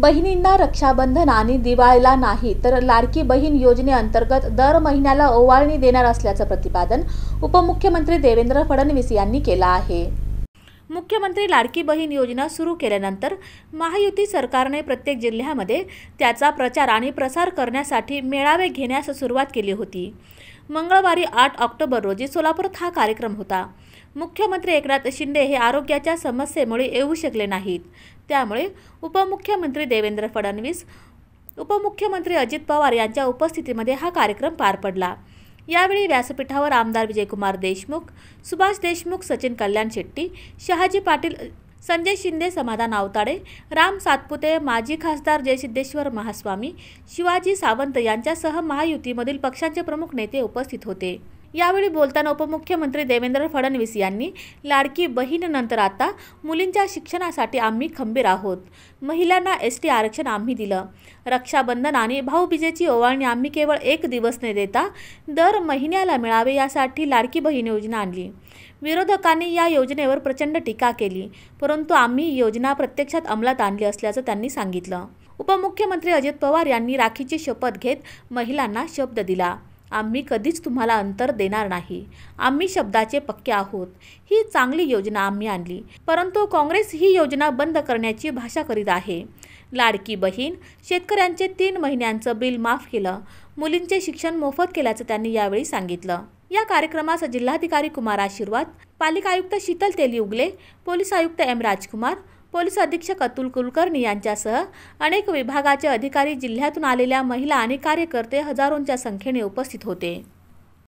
बहिणींना रक्षाबंधन आणि दिवाळीला नाही तर लाडकी बहीण योजनेअंतर्गत दर महिन्याला ओवाळणी देणार असल्याचं प्रतिपादन उपमुख्यमंत्री देवेंद्र फडणवीस यांनी केलं आहे मुख्यमंत्री लाडकी बहीण योजना सुरू केल्यानंतर महायुती सरकारने प्रत्येक जिल्ह्यामध्ये त्याचा प्रचार आणि प्रसार करण्यासाठी मेळावे घेण्यास सुरुवात केली होती मंगळवारी आठ ऑक्टोबर रोजी सोलापूरात हा कार्यक्रम होता मुख्यमंत्री एकनाथ शिंदे हे आरोग्याच्या समस्येमुळे येऊ शकले नाहीत त्यामुळे उपमुख्यमंत्री देवेंद्र फडणवीस उपमुख्यमंत्री अजित पवार यांच्या उपस्थितीमध्ये हा कार्यक्रम पार पडला यावेळी व्यासपीठावर आमदार विजयकुमार देशमुख सुभाष देशमुख सचिन कल्याण शेट्टी शहाजी पाटील संजय शिंदे समाधान अवताडे राम सातपुते माजी खासदार जयसिद्धेश्वर महास्वामी शिवाजी सावंत यांच्यासह महायुतीमधील पक्षांचे प्रमुख नेते उपस्थित होते यावेळी बोलताना उपमुख्यमंत्री देवेंद्र फडणवीस यांनी लाडकी बहीणनंतर आता मुलींच्या शिक्षणासाठी आम्ही खंबीर आहोत महिलांना एस टी आरक्षण आम्ही दिलं रक्षाबंधन आणि भाऊबीजेची ओवाळणी आम्ही केवळ एक दिवस न देता दर महिन्याला मिळावे यासाठी लाडकी बहीण योजना आणली विरोधकांनी या योजनेवर प्रचंड टीका केली परंतु आम्ही योजना प्रत्यक्षात अंमलात आणली असल्याचं त्यांनी सांगितलं उपमुख्यमंत्री अजित पवार यांनी राखीची शपथ घेत महिलांना शब्द दिला आम्ही कधीच तुम्हाला अंतर देणार नाही आम्ही शब्दाचे पक्के आहोत ही चांगली योजना आम्ही आणली परंतु काँग्रेस ही योजना बंद करण्याची भाषा करीत आहे लाडकी बहीण शेतकऱ्यांचे तीन महिन्यांचं बिल माफ केलं मुलींचे शिक्षण मोफत केल्याचं त्यांनी यावेळी सांगितलं या कार्यक्रमास जिल्हाधिकारी कुमार आशीर्वाद पालिका आयुक्त शीतल तेली उगले पोलीस आयुक्त एम राजकुमार पोलीस अधीक्षक अतुल कुलकर्णी यांच्यासह अनेक विभागाचे अधिकारी जिल्ह्यातून आलेल्या महिला आणि कार्यकर्ते हजारोंच्या संख्येने उपस्थित होते